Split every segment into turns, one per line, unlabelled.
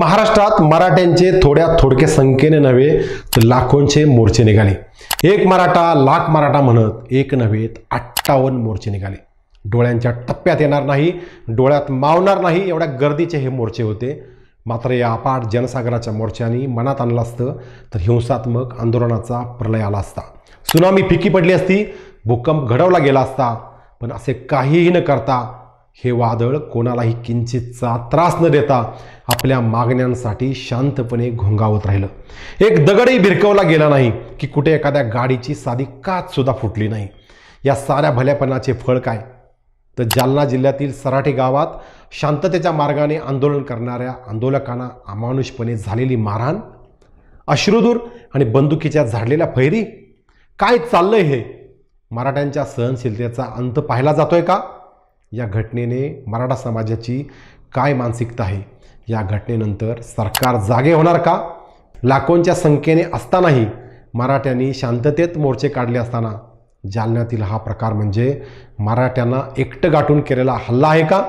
महाराष्ट्रात मराठ्यांचे थोड्या थोडक्या संख्येने नव्हे तर लाखोंचे मोर्चे निघाले एक मराठा लाख मराठा म्हणत एक नव्हे अठ्ठावन्न मोर्चे निघाले डोळ्यांच्या टप्प्यात येणार नाही डोळ्यात मावणार नाही एवढ्या गर्दीचे हे मोर्चे होते मात्र या अपाट जनसागराच्या मोर्चानी मनात आणलं असतं तर हिंसात्मक आंदोलनाचा प्रलय आला असता सुनामी फिकी पडली असती भूकंप घडवला गेला असता पण असे काहीही न करता हे वादळ कोणालाही किंचितचा त्रास न देता आपल्या मागण्यांसाठी शांतपणे घोंगावत राहिलं एक दगडही भिरकवला गेला नाही की कुठे एखाद्या गाडीची साधी काचसुद्धा फुटली नाही या साऱ्या भल्यापणाचे फळ काय तर जालना जिल्ह्यातील सराठी गावात शांततेच्या मार्गाने आंदोलन करणाऱ्या आंदोलकांना अमानुषपणे झालेली मारहाण अश्रुदूर आणि बंदुकीच्या झाडलेल्या फैरी काय चाललंय हे मराठ्यांच्या सहनशीलतेचा अंत पाहिला जातोय का या घटनेने मराठा समाजाची काय मानसिकता आहे या घटनेनंतर सरकार जागे होणार का लाखोंच्या संख्येने असतानाही मराठ्यांनी शांततेत मोर्चे काढले असताना जालन्यातील हा प्रकार म्हणजे मराठ्यांना एकटं गाठून केलेला हल्ला आहे का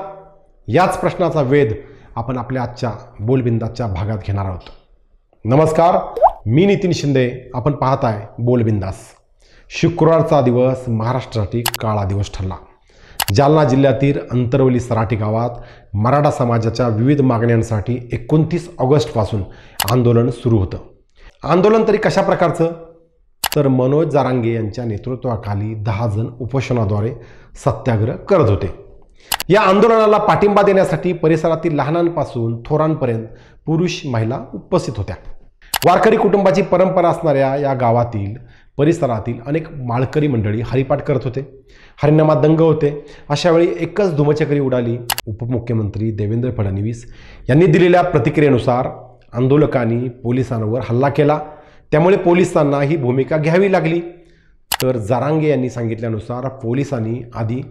याच प्रश्नाचा वेध आपण आपल्या आजच्या बोलबिंदाच्या भागात घेणार आहोत नमस्कार मी नितीन शिंदे आपण पाहताय बोलबिंदास शुक्रवारचा दिवस महाराष्ट्रासाठी काळा दिवस ठरला जालना जिल्ह्यातील अंतरवली सराठी गावात मराठा समाजाच्या विविध मागण्यांसाठी एकोणतीस ऑगस्टपासून आंदोलन सुरू होतं आंदोलन तरी कशा प्रकारचं तर मनोज जारांगे यांच्या नेतृत्वाखाली दहा जण उपोषणाद्वारे सत्याग्रह करत होते या आंदोलनाला पाठिंबा देण्यासाठी परिसरातील लहानांपासून थोरांपर्यंत पुरुष महिला उपस्थित होत्या वारकरी कुटुंबाची परंपरा असणाऱ्या या गावातील परिसरातील अनेक माळकरी मंडळी हरिपाठ करत होते हरिनामा दंग होते अशावेळी एकच धुमचक्री उडाली उपमुख्यमंत्री देवेंद्र फडणवीस यांनी दिलेल्या प्रतिक्रियेनुसार आंदोलकांनी पोलिसांवर हल्ला केला त्यामुळे पोलिसांना ही भूमिका घ्यावी लागली तर जारांगे यांनी सांगितल्यानुसार पोलिसांनी आधी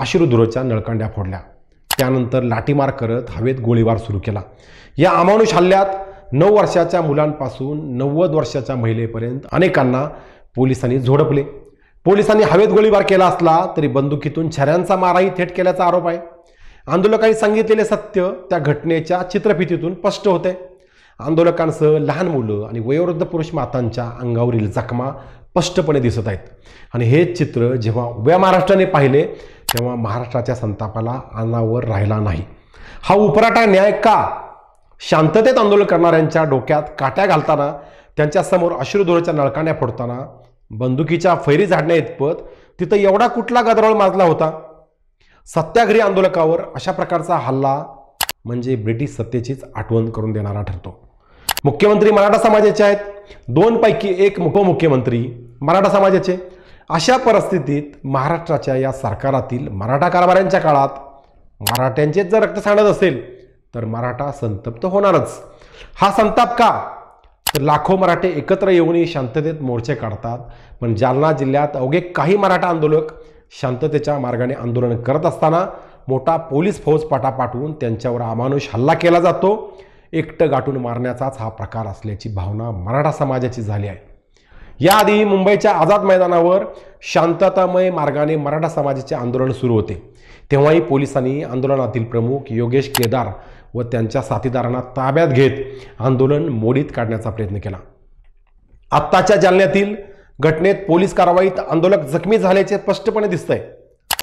आश्रुधुरोच्या नळकांड्या फोडल्या त्यानंतर लाठीमार करत हवेत गोळीबार सुरू केला या अमानुष हल्ल्यात नऊ वर्षाच्या मुलांपासून नव्वद वर्षाच्या महिलेपर्यंत अनेकांना पोलिसांनी झोडपले पोलिसांनी हवेत गोळीबार केला असला तरी बंदुकीतून छऱ्यांचा माराही थेट केल्याचा आरोप आहे आंदोलकांनी सांगितलेले सत्य त्या घटनेच्या चित्रफितीतून स्पष्ट होते आंदोलकांसह लहान मुलं आणि वयोवृद्ध पुरुष मातांच्या अंगावरील जखमा स्पष्टपणे दिसत आहेत आणि हे चित्र जेव्हा उभ्या महाराष्ट्राने पाहिले तेव्हा महाराष्ट्राच्या संतापाला अनावर राहिला नाही हा उपराटा न्याय का शांततेत आंदोलन करणाऱ्यांच्या डोक्यात काट्या घालताना त्यांच्यासमोर अश्रुधुराच्या नळकाण्या फोडताना बंदुकीच्या फैरी झाडण्या इतपत तिथं एवढा कुठला गदरोळ माजला होता सत्याग्रही आंदोलकावर अशा प्रकारचा हल्ला म्हणजे ब्रिटिश सत्तेचीच आठवण करून देणारा ठरतो मुख्यमंत्री मराठा समाजाचे आहेत दोनपैकी एक उपमुख्यमंत्री मराठा समाजाचे अशा परिस्थितीत महाराष्ट्राच्या या सरकारातील मराठा कारभाऱ्यांच्या काळात मराठ्यांचेच जर रक्त सांडत असेल तर मराठा संतप्त होणारच हा संताप का तर लाखो मराठे एकत्र येऊनही शांततेत मोर्चे काढतात पण जालना जिल्ह्यात अवघे काही मराठा आंदोलक शांततेच्या मार्गाने आंदोलन करत असताना मोठा पोलीस फौज पाठा पाठवून त्यांच्यावर अमानुष हल्ला केला जातो एकटं गाठून मारण्याचाच हा प्रकार असल्याची भावना मराठा समाजाची झाली आहे याआधी मुंबईच्या आझाद मैदानावर शांततामय मार्गाने मराठा समाजाचे आंदोलन सुरू होते तेव्हाही पोलिसांनी आंदोलनातील प्रमुख योगेश केदार व त्यांच्या साथीदारांना ताब्यात घेत आंदोलन मोडीत काढण्याचा प्रयत्न केला आत्ताच्या जालन्यातील घटनेत पोलीस कारवाईत आंदोलक जखमी झाल्याचे स्पष्टपणे दिसतंय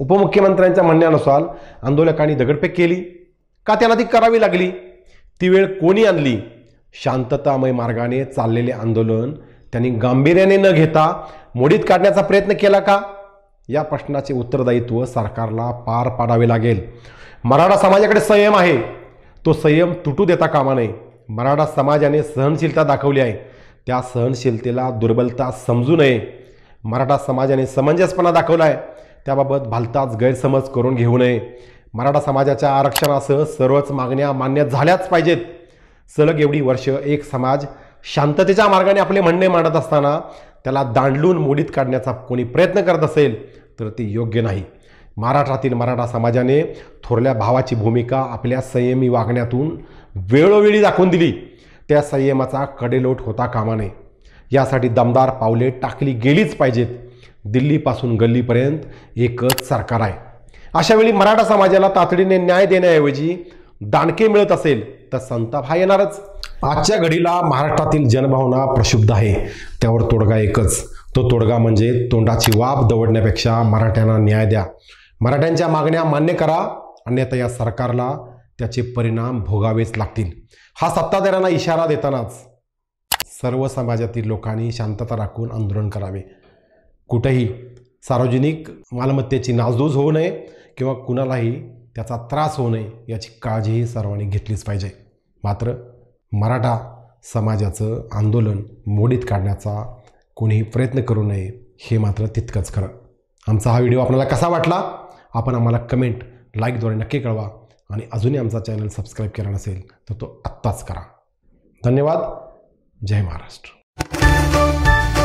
उपमुख्यमंत्र्यांच्या म्हणण्यानुसार आंदोलकांनी दगडफेक केली का त्यांना ती करावी लागली ती वेळ कोणी आणली शांततामय मार्गाने चाललेले आंदोलन त्यांनी गांभीर्याने न घेता मोडीत काढण्याचा प्रयत्न केला का या प्रश्नाचे उत्तरदायित्व सरकारला पार पाडावे लागेल मराठा समाजाकडे संयम आहे तो संयम तुटू देता कामा नये मराठा समाजाने सहनशीलता दाखवली आहे त्या सहनशीलतेला दुर्बलता समजू नये मराठा समाजाने समंजसपणा दाखवला आहे त्याबाबत भलताच गैरसमज करून घेऊ नये मराठा समाजाच्या आरक्षणासह सर्वच मागण्या मान्य झाल्याच पाहिजेत सलग एवढी वर्ष एक समाज शांततेच्या मार्गाने आपले म्हणणे मांडत असताना त्याला दांडलून मोडीत काढण्याचा कोणी प्रयत्न करत असेल तर ते योग्य नाही महाराष्ट्रातील मराठा समाजाने थोरल्या भावाची भूमिका आपल्या संयमी वागण्यातून वेळोवेळी दाखवून दिली त्या संयमाचा कडेलोट होता कामा नये यासाठी दमदार पावले टाकली गेलीच पाहिजेत दिल्लीपासून गल्लीपर्यंत एकच सरकार आहे अशावेळी मराठा समाजाला तातडीने न्याय देण्याऐवजी दानके मिळत असेल तर संताप हा येणारच आजच्या घडीला महाराष्ट्रातील जनभावना प्रशुद्ध आहे त्यावर तोडगा एकच तो तोडगा म्हणजे तोंडाची वाप दवडण्यापेक्षा मराठ्यांना न्याय द्या मराठ्यांच्या मागण्या मान्य करा अन्यथा या सरकारला त्याचे परिणाम भोगावेच लागतील हा सत्ताधाऱ्यांना इशारा देतानाच सर्व समाजातील लोकांनी शांतता राखून आंदोलन करावे कुठेही सार्वजनिक मालमत्तेची नासधूस होऊ नये किंवा कुणालाही त्याचा त्रास होऊ नये याची काळजीही सर्वांनी घेतलीच पाहिजे मात्र मराठा समाजाचं आंदोलन मोडीत काढण्याचा कोणीही प्रयत्न करू नये हे मात्र तितकंच खरं आमचा हा व्हिडिओ आपल्याला कसा वाटला आपण आम्हाला कमेंट लाईकद्वारे नक्की कळवा आणि अजूनही आमचा चॅनल सबस्क्राईब केला नसेल तर तो आत्ताच करा धन्यवाद जय महाराष्ट्र